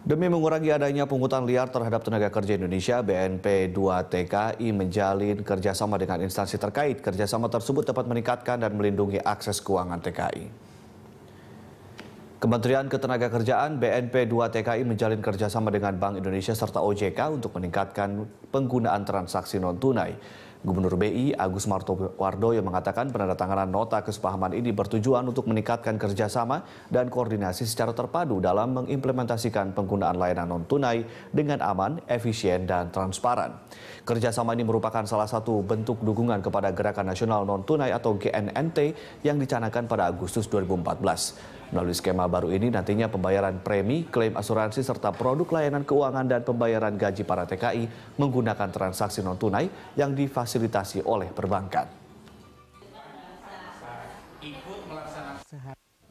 Demi mengurangi adanya pungutan liar terhadap tenaga kerja Indonesia, BNP 2 TKI menjalin kerjasama dengan instansi terkait. Kerjasama tersebut dapat meningkatkan dan melindungi akses keuangan TKI. Kementerian Ketenagakerjaan BNP 2 TKI menjalin kerjasama dengan Bank Indonesia serta OJK untuk meningkatkan penggunaan transaksi non-tunai. Gubernur BI Agus Marto yang mengatakan penandatanganan nota kesepahaman ini bertujuan untuk meningkatkan kerjasama dan koordinasi secara terpadu dalam mengimplementasikan penggunaan layanan non-tunai dengan aman, efisien, dan transparan. Kerjasama ini merupakan salah satu bentuk dukungan kepada Gerakan Nasional Non-Tunai atau GNNT yang dicanakan pada Agustus 2014. Melalui skema baru ini nantinya pembayaran premi, klaim asuransi serta produk layanan keuangan dan pembayaran gaji para TKI menggunakan transaksi non tunai yang difasilitasi difasilitasi oleh perbankan.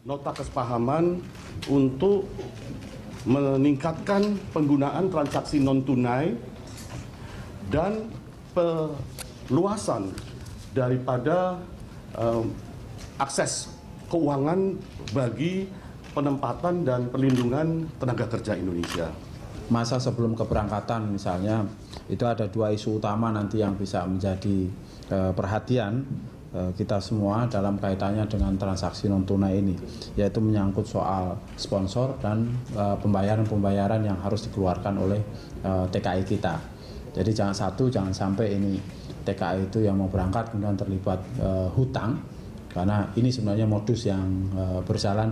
Nota kesepahaman untuk meningkatkan penggunaan transaksi non-tunai dan peluasan daripada um, akses keuangan bagi penempatan dan perlindungan tenaga kerja Indonesia masa sebelum keberangkatan misalnya itu ada dua isu utama nanti yang bisa menjadi e, perhatian e, kita semua dalam kaitannya dengan transaksi non tunai ini yaitu menyangkut soal sponsor dan eh, pembayaran-pembayaran yang harus dikeluarkan oleh TKI kita. Jadi jangan satu jangan sampai ini TKI itu yang mau berangkat kemudian terlibat hutang karena ini sebenarnya modus yang berjalan